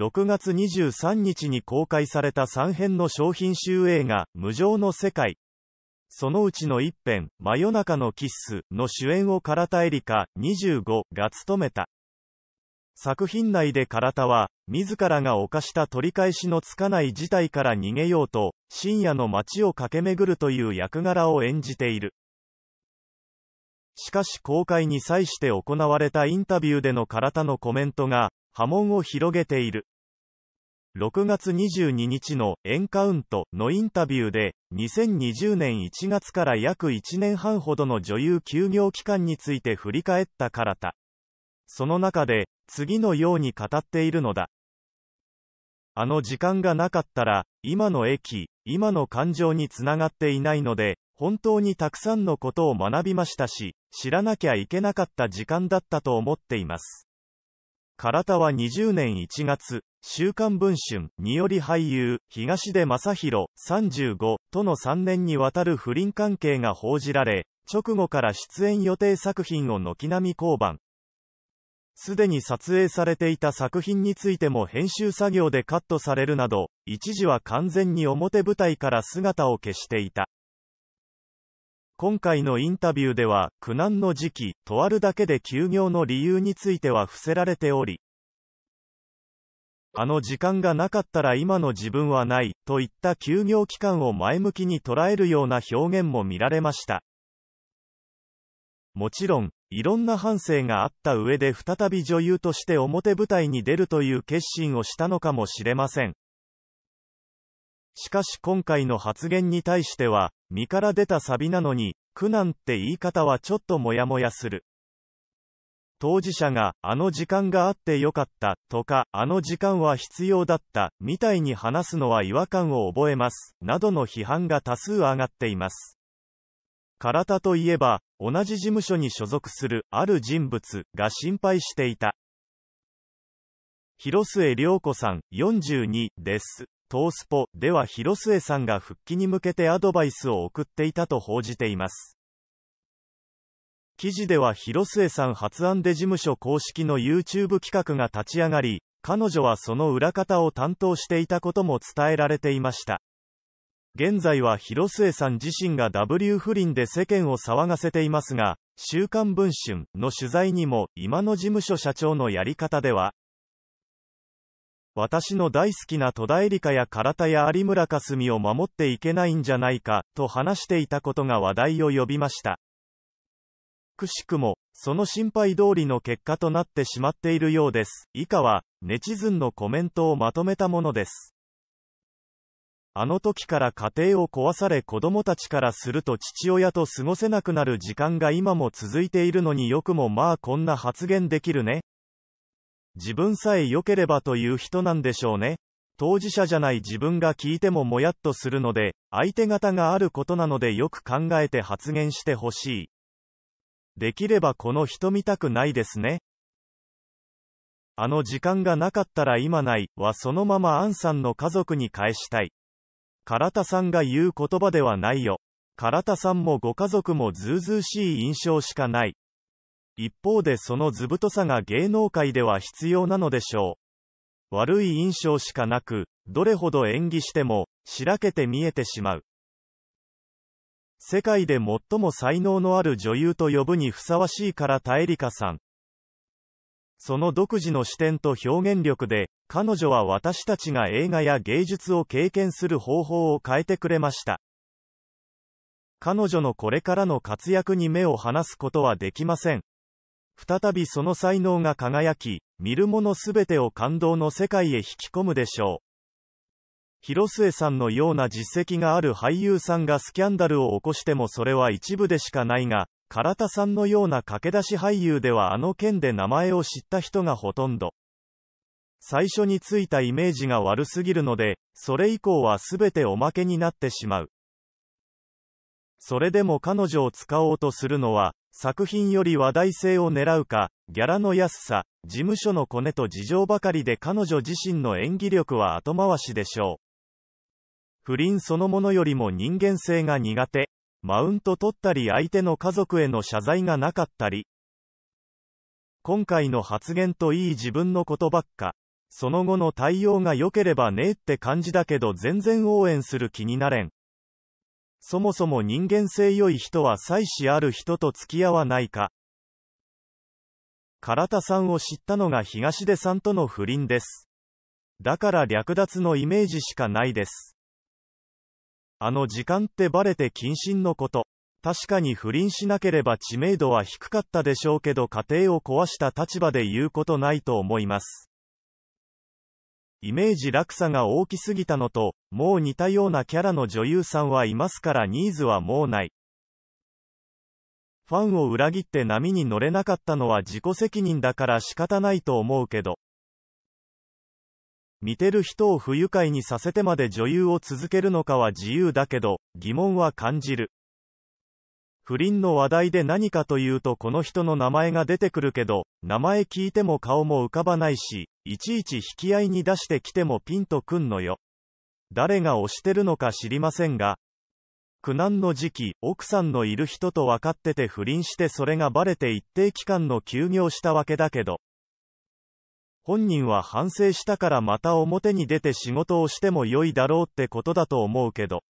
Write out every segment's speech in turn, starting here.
6月23日に公開された3編の商品集映画、無情の世界。そのうちの1編、真夜中のキッスの主演を唐田エリカ25が務めた。作品内で唐田は、自らが犯した取り返しのつかない事態から逃げようと、深夜の街を駆け巡るという役柄を演じている。しかし公開に際して行われたインタビューでの唐田のコメントが、波紋を広げている。6月22日のエンカウントのインタビューで、2020年1月から約1年半ほどの女優休業期間について振り返ったからた。その中で、次のように語っているのだ。あの時間がなかったら、今の駅、今の感情につながっていないので、本当にたくさんのことを学びましたし、知らなきゃいけなかった時間だったと思っています。唐田は20年1月、週刊文春により俳優、東出正宏35との3年にわたる不倫関係が報じられ、直後から出演予定作品を軒並み降板。すでに撮影されていた作品についても編集作業でカットされるなど、一時は完全に表舞台から姿を消していた。今回のインタビューでは、苦難の時期、とあるだけで休業の理由については伏せられており、あの時間がなかったら今の自分はない、といった休業期間を前向きに捉えるような表現も見られました。もちろん、いろんな反省があった上で再び女優として表舞台に出るという決心をしたのかもしれません。しかし今回の発言に対しては、身から出たサビなのに、苦難って言い方はちょっともやもやする。当事者が、あの時間があってよかった、とか、あの時間は必要だった、みたいに話すのは違和感を覚えます、などの批判が多数上がっています。唐田といえば、同じ事務所に所属する、ある人物、が心配していた。広末涼子さん、42、です。トースポでは広末さんが復帰に向けてアドバイスを送っていたと報じています。記事では広末さん発案で事務所公式の YouTube 企画が立ち上がり、彼女はその裏方を担当していたことも伝えられていました。現在は広末さん自身が W 不倫で世間を騒がせていますが、週刊文春の取材にも今の事務所社長のやり方では、私の大好きな戸田恵梨香や唐田や有村架純を守っていけないんじゃないか、と話していたことが話題を呼びました。くしくも、その心配通りの結果となってしまっているようです。以下は、ネチズンのコメントをまとめたものです。あの時から家庭を壊され子供たちからすると父親と過ごせなくなる時間が今も続いているのによくもまあこんな発言できるね。自分さえ良ければという人なんでしょうね。当事者じゃない自分が聞いてももやっとするので、相手方があることなのでよく考えて発言してほしい。できればこの人見たくないですね。あの時間がなかったら今ないはそのままアンさんの家族に返したい。唐田さんが言う言葉ではないよ。唐田さんもご家族もずうずうしい印象しかない。一方でその図太さが芸能界では必要なのでしょう。悪い印象しかなく、どれほど演技しても、しらけて見えてしまう。世界で最も才能のある女優と呼ぶにふさわしいから田エリカさん。その独自の視点と表現力で、彼女は私たちが映画や芸術を経験する方法を変えてくれました。彼女のこれからの活躍に目を離すことはできません。再びその才能が輝き、見るものすべてを感動の世界へ引き込むでしょう。広末さんのような実績がある俳優さんがスキャンダルを起こしてもそれは一部でしかないが、唐田さんのような駆け出し俳優ではあの件で名前を知った人がほとんど。最初についたイメージが悪すぎるので、それ以降は全ておまけになってしまう。それでも彼女を使おうとするのは、作品より話題性を狙うか、ギャラの安さ、事務所のコネと事情ばかりで彼女自身の演技力は後回しでしょう。不倫そのものよりも人間性が苦手。マウント取ったり相手の家族への謝罪がなかったり。今回の発言といい自分のことばっか。その後の対応が良ければねえって感じだけど全然応援する気になれん。そもそも人間性良い人は妻子ある人と付き合わないか。唐田さんを知ったのが東出さんとの不倫です。だから略奪のイメージしかないです。あの時間ってバレて謹慎のこと。確かに不倫しなければ知名度は低かったでしょうけど家庭を壊した立場で言うことないと思います。イメージ落差が大きすぎたのと、もう似たようなキャラの女優さんはいますからニーズはもうない。ファンを裏切って波に乗れなかったのは自己責任だから仕方ないと思うけど。見てる人を不愉快にさせてまで女優を続けるのかは自由だけど、疑問は感じる。不倫の話題で何かというとこの人の名前が出てくるけど、名前聞いても顔も浮かばないし、いちいち引き合いに出してきてもピンとくんのよ。誰が推してるのか知りませんが、苦難の時期、奥さんのいる人と分かってて不倫してそれがバレて一定期間の休業したわけだけど、本人は反省したからまた表に出て仕事をしても良いだろうってことだと思うけど、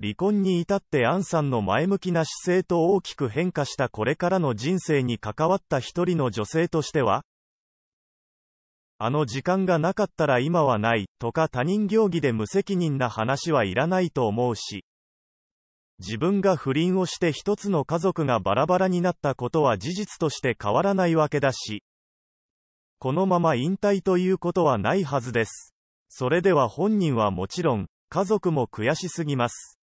離婚に至ってアンさんの前向きな姿勢と大きく変化したこれからの人生に関わった一人の女性としてはあの時間がなかったら今はないとか他人行儀で無責任な話はいらないと思うし自分が不倫をして一つの家族がバラバラになったことは事実として変わらないわけだし、このまま引退ということはないはずです。それでは本人はもちろん、家族も悔しすぎます。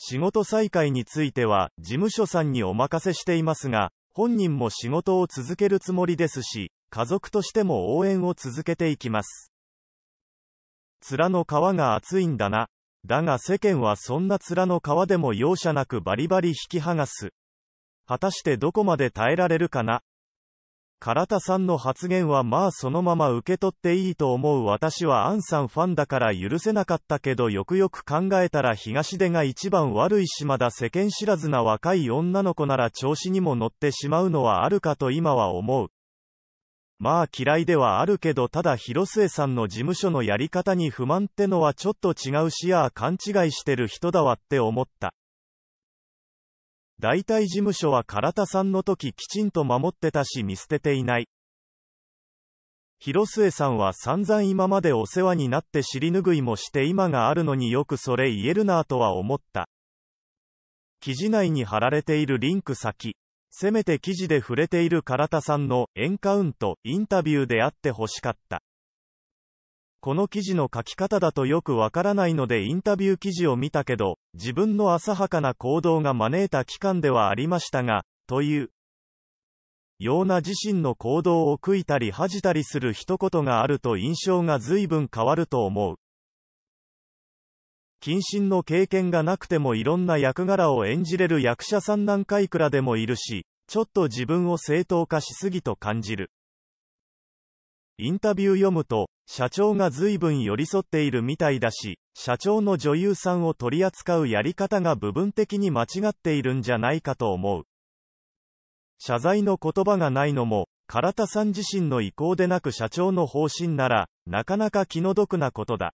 仕事再開については、事務所さんにお任せしていますが、本人も仕事を続けるつもりですし、家族としても応援を続けていきます。面の皮が厚いんだな。だが世間はそんな面の皮でも容赦なくバリバリ引き剥がす。果たしてどこまで耐えられるかな唐田さんの発言はまあそのまま受け取っていいと思う私はアンさんファンだから許せなかったけどよくよく考えたら東出が一番悪いしまだ世間知らずな若い女の子なら調子にも乗ってしまうのはあるかと今は思う。まあ嫌いではあるけどただ広末さんの事務所のやり方に不満ってのはちょっと違うしやあ勘違いしてる人だわって思った。大体事務所は唐田さんの時きちんと守ってたし見捨てていない。広末さんは散々今までお世話になって尻拭いもして今があるのによくそれ言えるなぁとは思った。記事内に貼られているリンク先。せめて記事で触れている唐田さんのエンカウント、インタビューであってほしかった。この記事の書き方だとよくわからないのでインタビュー記事を見たけど、自分の浅はかな行動が招いた期間ではありましたが、という、ような自身の行動を悔いたり恥じたりする一言があると印象が随分変わると思う。謹慎の経験がなくてもいろんな役柄を演じれる役者さん何回くらでもいるし、ちょっと自分を正当化しすぎと感じる。インタビュー読むと、社長が随分寄り添っているみたいだし、社長の女優さんを取り扱うやり方が部分的に間違っているんじゃないかと思う。謝罪の言葉がないのも、唐田さん自身の意向でなく社長の方針なら、なかなか気の毒なことだ。